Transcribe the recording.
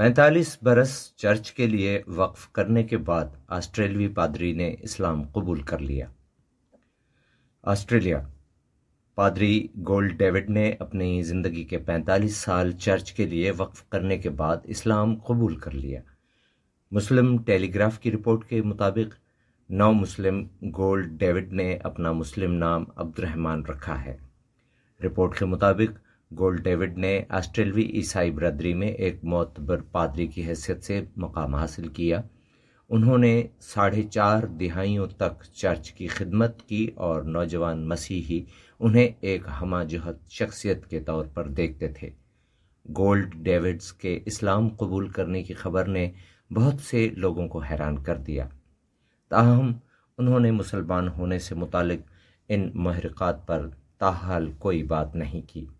पैंतालीस बरस चर्च के लिए वक्फ करने के बाद ऑस्ट्रेलवी पादरी ने इस्लाम कबूल कर लिया ऑस्ट्रेलिया पादरी गोल्ड डेविड ने अपनी ज़िंदगी के 45 साल चर्च के लिए वक्फ करने के बाद इस्लाम कबूल कर लिया मुस्लिम टेलीग्राफ की रिपोर्ट के मुताबिक नौ मुस्लिम गोल्ड डेविड ने अपना मुस्लिम नाम अब्दुलरहमान रखा है रिपोर्ट के मुताबिक गोल डेविड ने ऑस्ट्रेलवी ईसाई बरदरी में एक मोतबर पादरी की हैसियत से मकाम हासिल किया उन्होंने साढ़े चार दिहाइयों तक चर्च की खिदमत की और नौजवान मसीही उन्हें एक हम जहत शख्सियत के तौर पर देखते थे गोल्ड डेविड्स के इस्लाम कबूल करने की खबर ने बहुत से लोगों को हैरान कर दिया ताहम उन्होंने मुसलमान होने से मुतल इन महरक़ात पर ताहाल कोई बात नहीं की